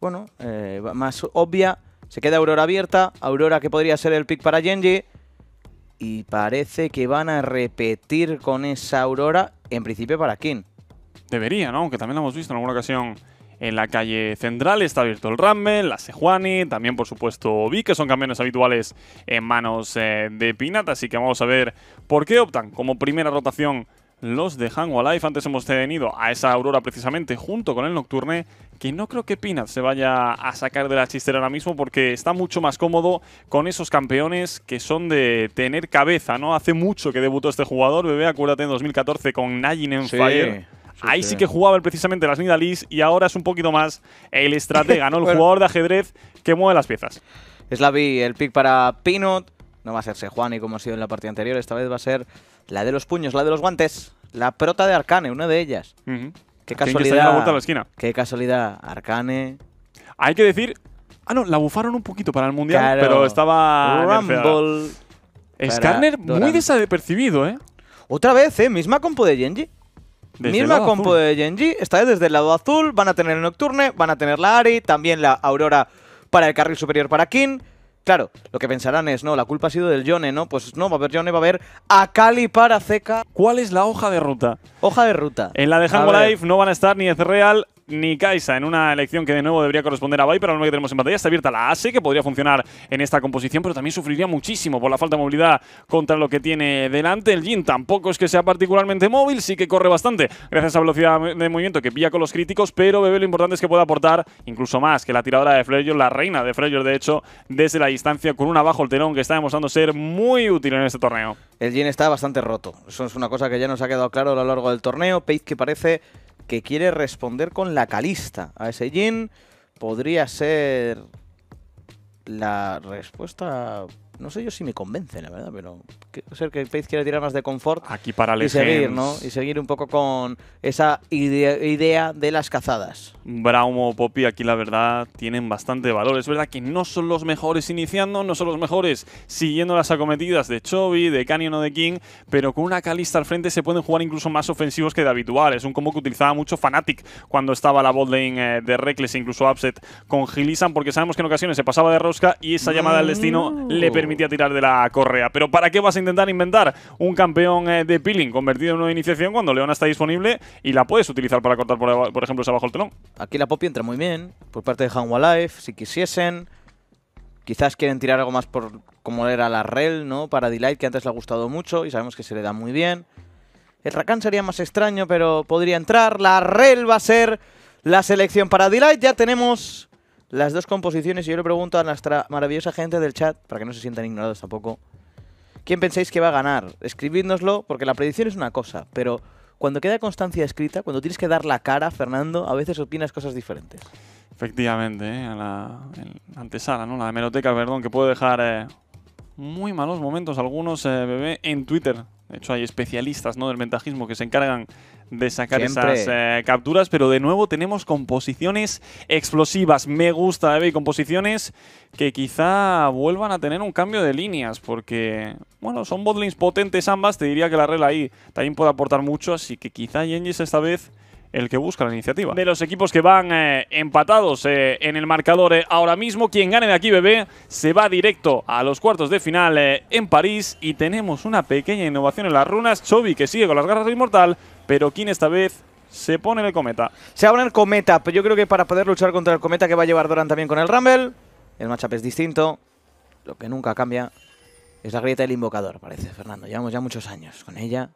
bueno, eh, más obvia. Se queda Aurora abierta. Aurora que podría ser el pick para Genji. Y parece que van a repetir con esa Aurora, en principio para Kim. Debería, ¿no? Aunque también lo hemos visto en alguna ocasión en la calle central. Está abierto el Rammel, la Sejuani, también por supuesto Vi, que son camiones habituales en manos eh, de Pinata. Así que vamos a ver por qué optan como primera rotación los de Hango Life. Antes hemos tenido a esa Aurora precisamente junto con el Nocturne, que no creo que Peanut se vaya a sacar de la chistera ahora mismo porque está mucho más cómodo con esos campeones que son de tener cabeza, ¿no? Hace mucho que debutó este jugador, bebé, acuérdate, en 2014 con Najin en Fire. Ahí sí. que jugaba precisamente las Nidalis y ahora es un poquito más el estratega, ¿no? El jugador de ajedrez que mueve las piezas. Es la B, el pick para Peanut. No va a ser Sejuani como ha sido en la partida anterior, esta vez va a ser la de los puños, la de los guantes, la prota de Arcane, una de ellas. Qué casualidad. la esquina. Qué casualidad, Arcane. Hay que decir. Ah, no, la bufaron un poquito para el mundial, pero estaba. Rumble. Skarner muy desapercibido, ¿eh? Otra vez, ¿eh? Misma compo de Genji. Misma compo de Genji, está desde el lado azul, van a tener el Nocturne, van a tener la Ari, también la Aurora para el carril superior para King. Claro, lo que pensarán es, no, la culpa ha sido del Yone, ¿no? Pues no, va a haber Yone, va a haber a Cali para Zeca. ¿Cuál es la hoja de ruta? Hoja de ruta. En la de Hango Life no van a estar ni Ezreal, ni Kaisa en una elección que de nuevo debería corresponder a Bay, pero lo que tenemos en pantalla está abierta la ASE, que podría funcionar en esta composición, pero también sufriría muchísimo por la falta de movilidad contra lo que tiene delante. El Jin tampoco es que sea particularmente móvil, sí que corre bastante gracias a velocidad de movimiento que pilla con los críticos, pero Bebe lo importante es que pueda aportar incluso más que la tiradora de Freljord la reina de Freljord, de hecho, desde la distancia con un abajo el telón que está demostrando ser muy útil en este torneo. El Jin está bastante roto, eso es una cosa que ya nos ha quedado claro a lo largo del torneo. Pace que parece que quiere responder con la calista a ese Jin. Podría ser la respuesta no sé yo si me convence, la verdad, pero ser que Faith quiere tirar más de confort Aquí para y seguir, ¿no? Y seguir un poco con esa idea, de las cazadas. Braumo, Poppy, aquí la verdad tienen bastante valor. Es verdad que no son los mejores iniciando, no son los mejores siguiendo las acometidas de Chovy, de Canyon o de King, pero con una Calista al frente se pueden jugar incluso más ofensivos que de habitual. Es un combo que utilizaba mucho Fnatic cuando estaba la botlane eh, de Reckless, e incluso Upset con Gilisan, porque sabemos que en ocasiones se pasaba de rosca y esa llamada al destino le permite. Mm permitía tirar de la correa. Pero ¿para qué vas a intentar inventar un campeón eh, de peeling convertido en una iniciación cuando Leona está disponible y la puedes utilizar para cortar, por, ejemplo, ese abajo el telón? Aquí la Poppy entra muy bien, por parte de Hanwha Life, si quisiesen. Quizás quieren tirar algo más por como era la rel, ¿no? Para Delight, que antes le ha gustado mucho y sabemos que se le da muy bien. El Rakan sería más extraño, pero podría entrar. La rel va a ser la selección para Delight. Ya tenemos las dos composiciones y yo le pregunto a nuestra maravillosa gente del chat, para que no se sientan ignorados tampoco, ¿quién pensáis que va a ganar? Escribidnoslo, porque la predicción es una cosa, pero cuando queda constancia escrita, cuando tienes que dar la cara, Fernando, a veces opinas cosas diferentes. Efectivamente, ¿eh? la, antesala, ¿no? La hemeroteca, perdón, que puede dejar eh, muy malos momentos algunos, eh, bebé, en Twitter. De hecho, hay especialistas, ¿no? Del ventajismo que se encargan de sacar esas eh, capturas, pero de nuevo tenemos composiciones explosivas. Me gusta, y composiciones que quizá vuelvan a tener un cambio de líneas, porque, bueno, son botlings potentes ambas. Te diría que la regla ahí también puede aportar mucho, así que quizá Yengis esta vez el que busca la iniciativa. De los equipos que van eh, empatados eh, en el marcador ahora mismo, quien gane de aquí, bebé, se va directo a los cuartos de final en París y tenemos una pequeña innovación en las runas. Chobi, que sigue con las garras de Inmortal, pero King esta vez se pone en el cometa. Se va abre el cometa, pero yo creo que para poder luchar contra el cometa que va a llevar Doran también con el Rumble, el matchup es distinto, lo que nunca cambia es la grieta del invocador, parece, Fernando. Llevamos ya muchos años con ella.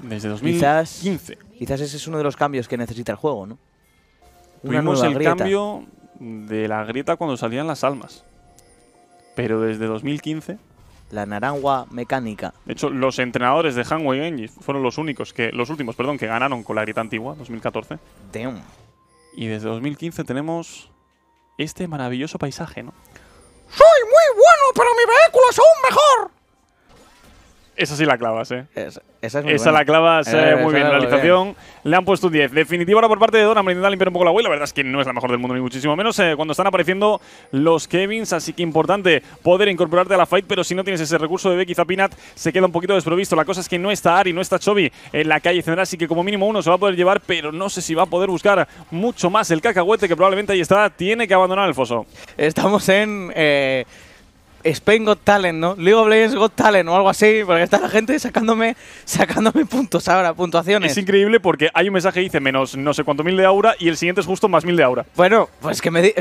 Desde 2015. Quizás, ese es uno de los cambios que necesita el juego, ¿no? Tuvimos el cambio de la grieta cuando salían las almas. Pero desde 2015 la naranja mecánica. De hecho, los entrenadores de Hanway Engine fueron los únicos que, los últimos, perdón, que ganaron con la grita antigua, 2014. Damn. Y desde 2015 tenemos este maravilloso paisaje, ¿no? Soy muy bueno, pero mi vehículo es aún mejor. Esa sí la clavas, ¿eh? esa es muy Esa la clavas muy bien. Realización. Le han puesto un 10. Definitiva ahora por parte de Dona, a limpiar un poco la huella. La verdad es que no es la mejor del mundo, ni muchísimo menos eh, cuando están apareciendo los Kevins. Así que importante poder incorporarte a la fight, pero si no tienes ese recurso de B, quizá Pinat se queda un poquito desprovisto. La cosa es que no está Ari, no está Chobi en la calle central, así que como mínimo uno se va a poder llevar, pero no sé si va a poder buscar mucho más el cacahuete que probablemente ahí está. Tiene que abandonar el foso. Estamos en. Eh, Spain Got Talent, ¿no? League of Got Talent o algo así, porque está la gente sacándome, sacándome puntos ahora, puntuaciones. Es increíble porque hay un mensaje que dice menos no sé cuánto mil de aura y el siguiente es justo más mil de aura. Bueno, pues que me... Eh,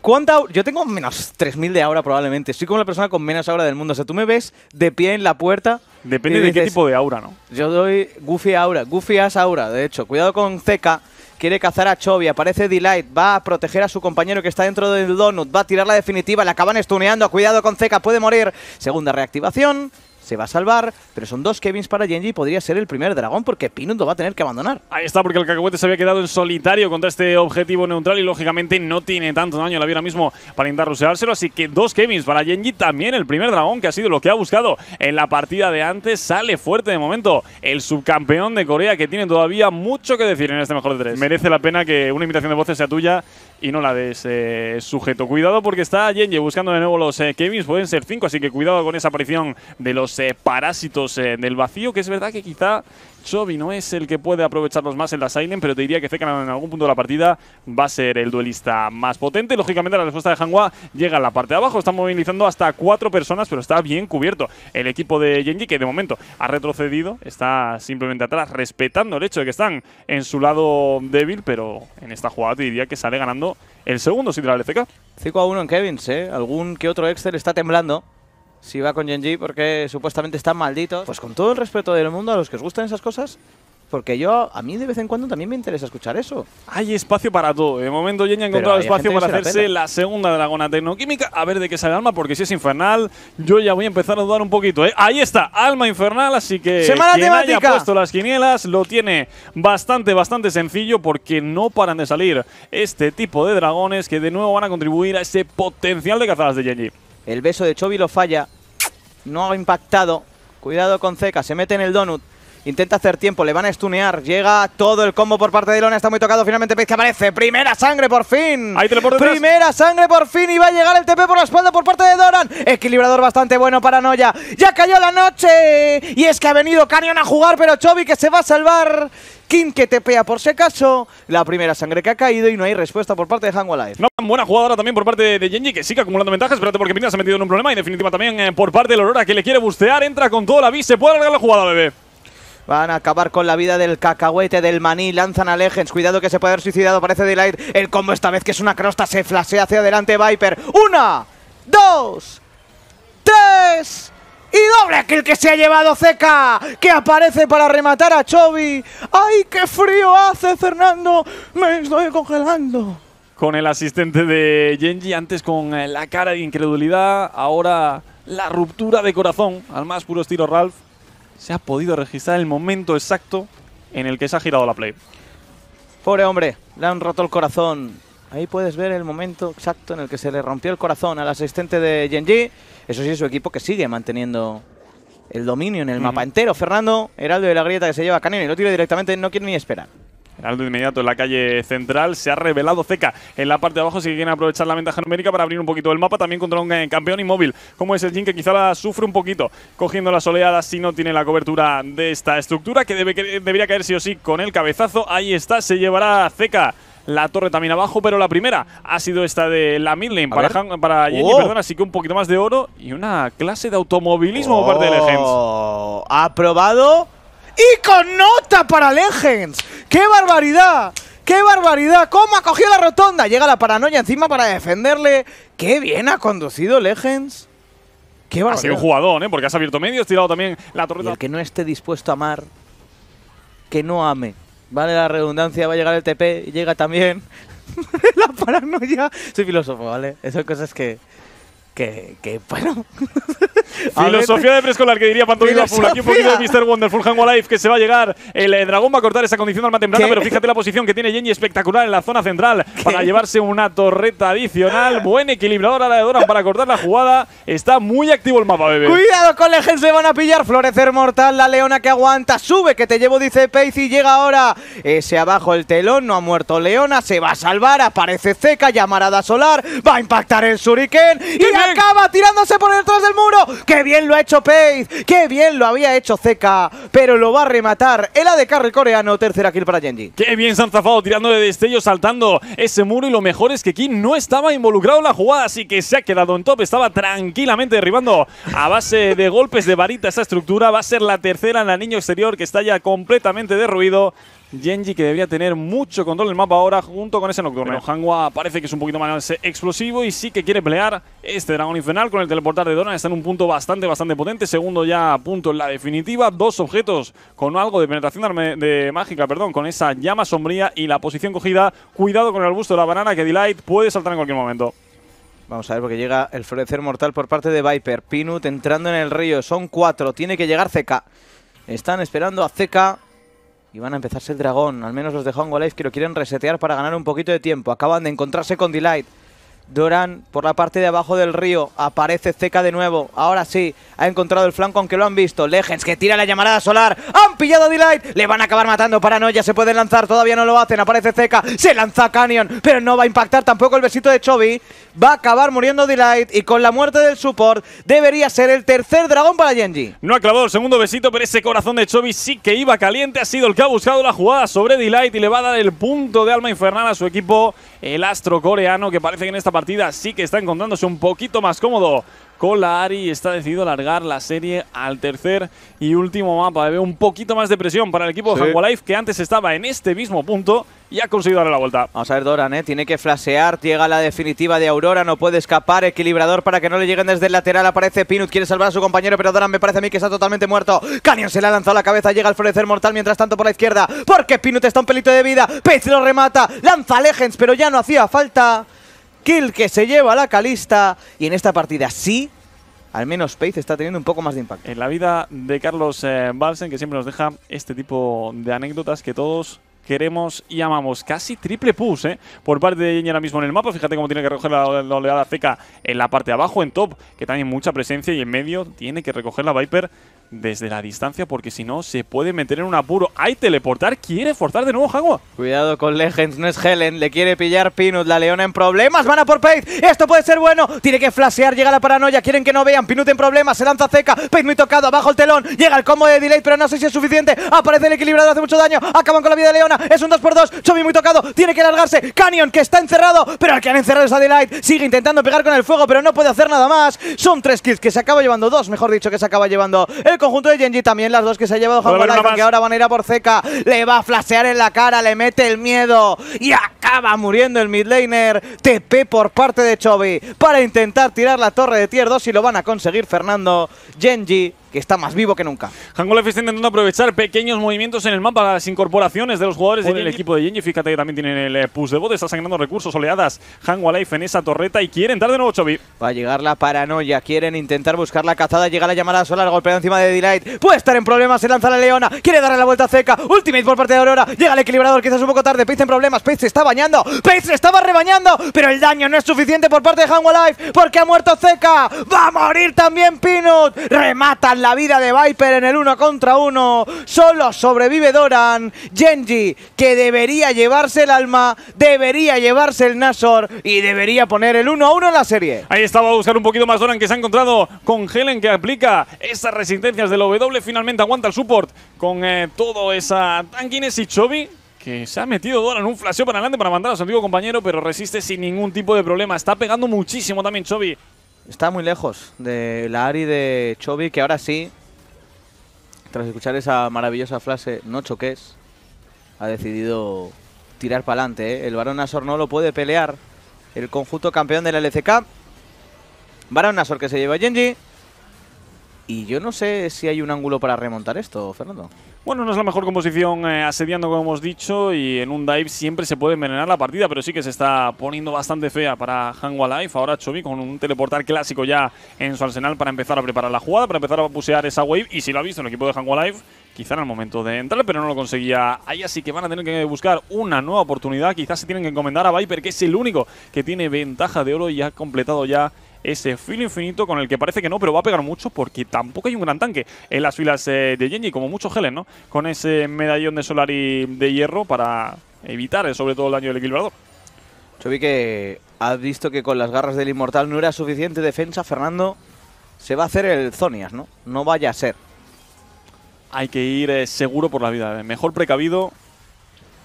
¿Cuánta? Yo tengo menos tres mil de aura probablemente. Soy como la persona con menos aura del mundo. O sea, tú me ves de pie en la puerta Depende de qué tipo de aura, ¿no? Yo doy Goofy Aura, Goofy As Aura, de hecho. Cuidado con ZK. Quiere cazar a Chovy, aparece Delight, va a proteger a su compañero que está dentro del donut, va a tirar la definitiva, la acaban estuneando, cuidado con Zeca, puede morir. Segunda reactivación, se va a salvar, pero son dos Kevins para Genji y podría ser el primer dragón porque Pinot va a tener que abandonar. Ahí está, porque el cacahuete se había quedado en solitario contra este objetivo neutral y lógicamente no tiene tanto daño la ahora mismo para intentar ruseárselo, así que dos Kevins para Genji, también el primer dragón que ha sido lo que ha buscado en la partida de antes, sale fuerte de momento el subcampeón de Corea que tiene todavía mucho que decir en este mejor de tres. Merece la pena que una invitación de voces sea tuya y no la de ese eh, sujeto. Cuidado porque está Genji buscando de nuevo los eh, Kevins, pueden ser cinco, así que cuidado con esa aparición de los eh, parásitos del vacío, que es verdad que quizá Chovy no es el que puede aprovecharlos más en la Silent, pero te diría que Zekan en algún punto de la partida va a ser el duelista más potente. Lógicamente la respuesta de Hanwha llega a la parte de abajo, está movilizando hasta cuatro personas, pero está bien cubierto el equipo de Genji, que de momento ha retrocedido, está simplemente atrás, respetando el hecho de que están en su lado débil, pero en esta jugada te diría que sale ganando el segundo sin la LFK. 5 a 1 en Kevins, ¿eh? Algún que otro Excel está temblando si va con Genji porque supuestamente están malditos. Pues con todo el respeto del mundo a los que os gustan esas cosas, porque yo, a mí de vez en cuando también me interesa escuchar eso. Hay espacio para todo. De momento Genji ha encontrado espacio para hacerse la, segunda dragona tecnoquímica. A ver de qué sale Alma, porque si es infernal, yo ya voy a empezar a dudar un poquito. ¿eh? Ahí está, Alma infernal, así que Semana quien temática. haya puesto las quinielas lo tiene bastante, bastante sencillo, porque no paran de salir este tipo de dragones que de nuevo van a contribuir a ese potencial de cazadas de Genji. El beso de Chovy lo falla. No ha impactado. Cuidado con Zeca. Se mete en el donut. Intenta hacer tiempo, le van a estunear, Llega todo el combo por parte de Lona, está muy tocado. Finalmente Pez que aparece. Primera sangre por fin. Primera sangre por fin. Y va a llegar el TP por la espalda por parte de Doran. Equilibrador bastante bueno para Noya. Ya cayó la noche. Y es que ha venido Canyon a jugar, pero Chovy que se va a salvar. Kim que tepea por si acaso. La primera sangre que ha caído y no hay respuesta por parte de Hanwalife. Buena jugadora también por parte de Genji, que sigue acumulando ventajas. Espérate porque Pina se ha metido en un problema. Y definitiva también eh, por parte de Lorora, que le quiere bustear. Entra con toda la vida. Se puede alargar la jugada, bebé. Van a acabar con la vida del cacahuete, del maní. Lanzan a Legends. Cuidado que se puede haber suicidado. Parece Delight. El combo esta vez que es una crosta. Se flasea hacia adelante Viper. Una, dos, tres... Y doble kill que se ha llevado Zeca, que aparece para rematar a Chovy. ¡Ay, qué frío hace, Fernando! ¡Me estoy congelando! con el asistente de Genji, antes con eh, la cara de incredulidad, ahora la ruptura de corazón, al más puro estilo Ralph, se ha podido registrar el momento exacto en el que se ha girado la play. Pobre hombre, le han roto el corazón. Ahí puedes ver el momento exacto en el que se le rompió el corazón al asistente de Genji. Eso sí, su equipo que sigue manteniendo el dominio en el mapa entero. Fernando, Heraldo de la Grieta que se lleva a y lo tira directamente, no quiere ni esperar. Algo de inmediato en la calle central. Se ha revelado Zeka. en la parte de abajo. Si quieren aprovechar la ventaja numérica para abrir un poquito el mapa. También contra un eh, campeón inmóvil. Como es el Jin que quizá la sufre un poquito. Cogiendo las oleadas si no tiene la cobertura de esta estructura. Que, debe, debería caer sí o sí con el cabezazo. Ahí está. Se llevará Zeca la torre también abajo, pero la primera ha sido esta de la midlane para, para Jenny, oh. así que un poquito más de oro y una clase de automovilismo por parte de Legends. Oh, Aprobado y con nota para Legends. ¡Qué barbaridad! ¡Qué barbaridad! ¿Cómo ha cogido la rotonda? Llega la paranoia encima para defenderle. ¡Qué bien ha conducido Legends! ¡Qué barbaridad! Ha sido un jugador, ¿eh? Porque has abierto has tirado también la torreta. el que no esté dispuesto a amar, que no ame. Vale la redundancia, va a llegar el TP, llega también. la paranoia. Soy filósofo, ¿vale? Esas cosas que, que, bueno. Filosofía de preescolar que diría Full Aquí un poquito de Mr. Wonderful Hang Life que se va a llegar. El eh, dragón va a cortar esa condición al más pero fíjate la posición que tiene Jenny espectacular en la zona central para llevarse una torreta adicional. Ah. Buen equilibrador la de Doran para cortar la jugada. Está muy activo el mapa, bebé. Cuidado con se van a pillar. Florecer mortal, la leona que aguanta. Sube, que te llevo, dice Pace, y llega ahora ese abajo el telón. No ha muerto Leona, se va a salvar. Aparece Zeca, llamarada solar. Va a impactar en Shuriken. ¡Y, acaba tirándose por detrás del muro. ¡Qué bien lo ha hecho Pace! ¡Qué bien lo había hecho Zeka, Pero lo va a rematar el ADK coreano. Tercera kill para Genji. ¡Qué bien se han zafado tirando de destello, saltando ese muro! Y lo mejor es que Kim no estaba involucrado en la jugada, así que se ha quedado en top. Estaba tranquilamente derribando a base de golpes de varita esa estructura. Va a ser la tercera en la niño exterior que está ya completamente derruido. Genji que debía tener mucho control del mapa ahora junto con ese Nocturne. Pero Hangua parece que es un poquito más explosivo y sí que quiere pelear este Dragón Infernal con el teleportar de Dona. Está en un punto bastante, bastante potente. Segundo ya punto en la definitiva. Dos objetos con algo de penetración de, mágica, perdón, con esa llama sombría y la posición cogida. Cuidado con el arbusto de la banana que Delight puede saltar en cualquier momento. Vamos a ver porque llega el florecer mortal por parte de Viper. Pinut entrando en el río. Son cuatro. Tiene que llegar ZK. Están esperando a CK. Y van a empezarse el dragón. Al menos los de Life que lo quieren resetear para ganar un poquito de tiempo. Acaban de encontrarse con Delight. Doran por la parte de abajo del río. Aparece zeka de nuevo. Ahora sí, ha encontrado el flanco, aunque lo han visto. Legends que tira la llamada solar pillado Delight. Le van a acabar matando. Paranoia se pueden lanzar. Todavía no lo hacen. Aparece Zeca. Se lanza Canyon. Pero no va a impactar tampoco el besito de Chobi. Va a acabar muriendo Delight. Y con la muerte del support debería ser el tercer dragón para Genji. No ha clavado el segundo besito, pero ese corazón de Chobi sí que iba caliente. Ha sido el que ha buscado la jugada sobre Delight y le va a dar el punto de alma infernal a su equipo. El astro coreano que parece que en esta partida sí que está encontrándose un poquito más cómodo y está decidido alargar la serie al tercer y último mapa. Veo un poquito más de presión para el equipo de Life, que antes estaba en este mismo punto y ha conseguido darle la vuelta. Vamos a ver Doran, ¿eh? tiene que flashear, llega la definitiva de Aurora, no puede escapar, equilibrador para que no le lleguen desde el lateral, aparece Pinut, quiere salvar a su compañero, pero Doran me parece a mí que está totalmente muerto. Canyon se le ha lanzado a la cabeza, llega al florecer mortal, mientras tanto por la izquierda, porque Pinut está un pelito de vida, Pez lo remata, lanza Legends, pero ya no hacía falta. Kill que se lleva la Calista. Y en esta partida sí al menos Pace está teniendo un poco más de impacto. En la vida de Carlos eh, Balsen, que siempre nos deja este tipo de anécdotas que todos queremos y amamos. Casi triple push, ¿eh? Por parte de Jenny ahora mismo en el mapa. Fíjate cómo tiene que recoger la, oleada feca en la parte de abajo, en top, que también mucha presencia. Y en medio tiene que recoger la Viper desde la distancia porque si no se puede meter en un apuro. ¡Hay teleportar! ¡Quiere forzar de nuevo Jagua! Cuidado con Legends, no es Helen. Le quiere pillar Pinut, la leona en problemas. Van a por Pace! Esto puede ser bueno. Tiene que flashear, llega la paranoia. Quieren que no vean. Pinut en problemas, se lanza cerca Pace muy tocado, abajo el telón. Llega el combo de delay, pero no sé si es suficiente. Aparece el equilibrador, hace mucho daño. Acaban con la vida de Leona. Es un 2x2. Sobi muy tocado, tiene que largarse. Canyon que está encerrado, pero al que han encerrado es a Delight. Sigue intentando pegar con el fuego, pero no puede hacer nada más. Son tres kills que se acaba llevando, dos mejor dicho, que se acaba llevando el conjunto de Genji. También las dos que se ha llevado que ahora van a ir a por Zeca. Le va a flashear en la cara, le mete el miedo y acaba muriendo el midlaner. TP por parte de Chovy para intentar tirar la torre de tier 2 y lo van a conseguir Fernando. Genji que está más vivo que nunca. Hangwalife está intentando aprovechar pequeños movimientos en el mapa, las incorporaciones de los jugadores En el equipo de Genji. Fíjate que también tienen el eh, push de bot, está sangrando recursos, oleadas. Hangwalife en esa torreta y quieren dar de nuevo Chovy Va a llegar la paranoia, quieren intentar buscar la cazada, llega la llamada sola El golpeado encima de Delight. Puede estar en problemas, se lanza la leona, quiere darle la vuelta a seca. Ultimate por parte de Aurora, llega el equilibrador, quizás un poco tarde. Pace en problemas, Pace se está bañando, Pace se estaba rebañando, pero el daño no es suficiente por parte de Hangwalife! porque ha muerto Zeca. Va a morir también Pinot. Remata la vida de Viper en el uno contra uno. Solo sobrevive Doran. Genji, que debería llevarse el alma, debería llevarse el Nasor y debería poner el 1 a 1 en la serie. Ahí estaba a buscar un poquito más Doran, que se ha encontrado con Helen, que aplica esas resistencias del W. Finalmente aguanta el support con eh, todo esa tankiness. y Chobi que se ha metido Doran un flasheo para adelante para mandar a su antiguo compañero, pero resiste sin ningún tipo de problema. Está pegando muchísimo también Chobi Está muy lejos de la Ari de Chobi, que ahora sí, tras escuchar esa maravillosa frase, no choques, ha decidido tirar para adelante. ¿eh? El Barón Nasor no lo puede pelear. El conjunto campeón de la LCK. Barón Nasor que se lleva a Y yo no sé si hay un ángulo para remontar esto, Fernando. Bueno, no es la mejor composición eh, asediando, como hemos dicho, y en un dive siempre se puede envenenar la partida, pero sí que se está poniendo bastante fea para Hangua Life. Ahora Chovy con un teleportar clásico ya en su arsenal para empezar a preparar la jugada, para empezar a pusear esa wave. Y si lo ha visto el equipo de Hangua Life, quizá en el momento de entrar, pero no lo conseguía ahí, así que van a tener que buscar una nueva oportunidad. Quizás se tienen que encomendar a Viper, que es el único que tiene ventaja de oro y ha completado ya ese filo infinito con el que parece que no, pero va a pegar mucho porque tampoco hay un gran tanque en las filas eh, de Genji, como muchos Helen, ¿no? Con ese medallón de solar y de hierro para evitar eh, sobre todo el daño del equilibrador. Yo vi que has visto que con las garras del inmortal no era suficiente defensa, Fernando. Se va a hacer el Zonias, ¿no? No vaya a ser. Hay que ir eh, seguro por la vida, mejor precavido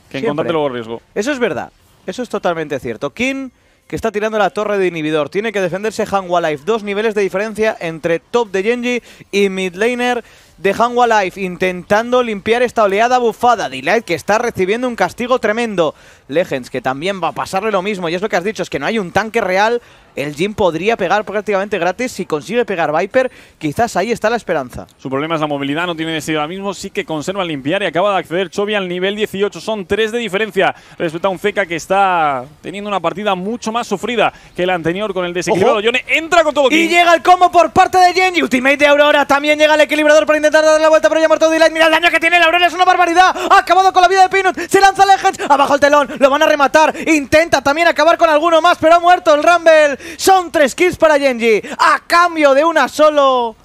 que encontrarte luego riesgo. Eso es verdad, eso es totalmente cierto. King que está tirando la torre de inhibidor. Tiene que defenderse Hanwha Life. Dos niveles de diferencia entre top de Genji y midlaner de Hanwa Life intentando limpiar esta oleada bufada. Delight que está recibiendo un castigo tremendo. Legends que también va a pasarle lo mismo. Y es lo que has dicho, es que no hay un tanque real. El Jim podría pegar prácticamente gratis. Si consigue pegar Viper, quizás ahí está la esperanza. Su problema es la movilidad, no tiene ser ahora mismo. Sí que conserva limpiar y acaba de acceder Chovy al nivel 18. Son 3 de diferencia respecto a un Zeca que está teniendo una partida mucho más sufrida que la anterior con el desequilibrado. entra con todo. Y llega el combo por parte de Jim Y ultimate de Aurora. También llega el equilibrador para intentar dar la vuelta, pero ya muerto Delight. Mira el daño que tiene la es una barbaridad. Ha acabado con la vida de Peanut Se lanza Legends. Abajo el telón, lo van a rematar. Intenta también acabar con alguno más, pero ha muerto el Rumble. Son tres kills para Genji. A cambio de una solo.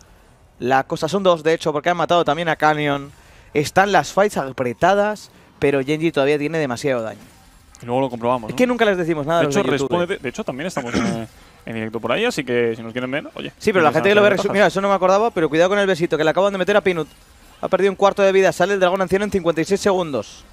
La cosa son dos, de hecho, porque han matado también a Canyon. Están las fights apretadas, pero Genji todavía tiene demasiado daño. Y luego lo comprobamos. Es que nunca les decimos nada. De hecho, eh. de, de hecho también estamos en, directo por ahí, así que si nos quieren ver, oye. Sí, pero la gente que lo ve Mira, eso no me acordaba, pero cuidado con el besito, que le acaban de meter a Pinut. Ha perdido un cuarto de vida. Sale el dragón anciano en 56 segundos.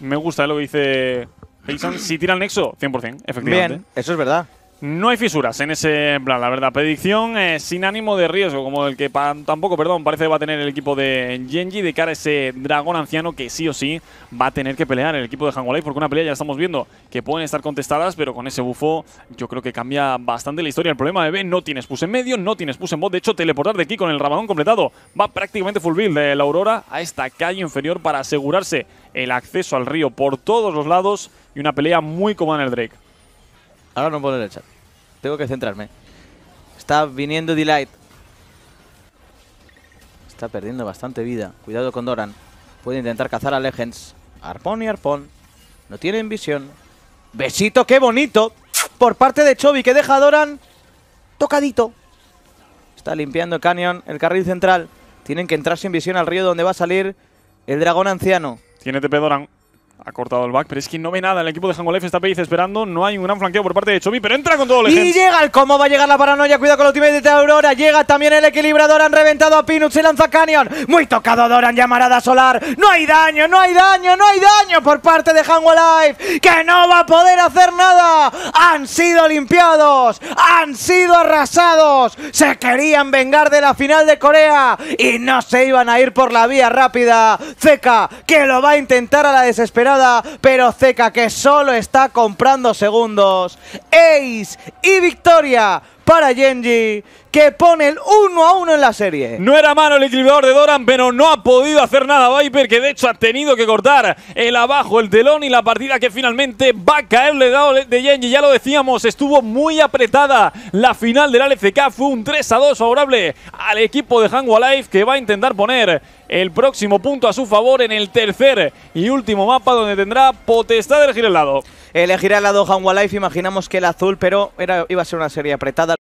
Me gusta lo que dice Jason si tira el nexo, 100%, efectivamente. Bien, eso es verdad. No hay fisuras en ese plan, la verdad. Predicción eh, sin ánimo de riesgo, como el que tampoco, perdón, parece que va a tener el equipo de Genji de cara a ese dragón anciano que sí o sí va a tener que pelear el equipo de Hangolai, porque una pelea ya estamos viendo que pueden estar contestadas, pero con ese bufo yo creo que cambia bastante la historia. El problema de B no tiene spus en medio, no tiene spus en bot. De hecho, teleportar de aquí con el ramadón completado va prácticamente full build de la Aurora a esta calle inferior para asegurarse el acceso al río por todos los lados y una pelea muy cómoda en el Drake. Ahora no puedo echar. Tengo que centrarme. Está viniendo Delight. Está perdiendo bastante vida. Cuidado con Doran. Puede intentar cazar a Legends. Arpón y Arpón. No tienen visión. Besito, qué bonito. Por parte de Chovy, que deja a Doran tocadito. Está limpiando el Canyon, el carril central. Tienen que entrar sin visión al río donde va a salir el dragón anciano. Tiene TP Doran. Ha cortado el back, pero es que no ve nada. El equipo de Life está feliz esperando. No hay un gran flanqueo por parte de Chobi, pero entra con todo el Y llega el cómo va a llegar la paranoia. Cuidado con los ultimate de Aurora. Llega también el equilibrador. Han reventado a Pinut. y lanza Canyon. Muy tocado Doran. Llamarada solar. No hay daño, no hay daño, no hay daño por parte de Life Que no va a poder hacer nada. Han sido limpiados. Han sido arrasados. Se querían vengar de la final de Corea. Y no se iban a ir por la vía rápida. Zeca, que lo va a intentar a la desesperación pero Zeka que solo está comprando segundos. Ace y victoria para Genji, que pone el 1 a 1 en la serie. No era malo el equilibrador de Doran, pero no ha podido hacer nada Viper, que de hecho ha tenido que cortar el abajo, el telón y la partida que finalmente va a caerle dado de Genji. Ya lo decíamos, estuvo muy apretada la final del LCK, fue un 3 a 2 favorable al equipo de Hangua Life que va a intentar poner el próximo punto a su favor en el tercer y último mapa donde tendrá potestad de elegir el lado elegirá el lado Hanwha Life, imaginamos que el azul, pero era, iba a ser una serie apretada.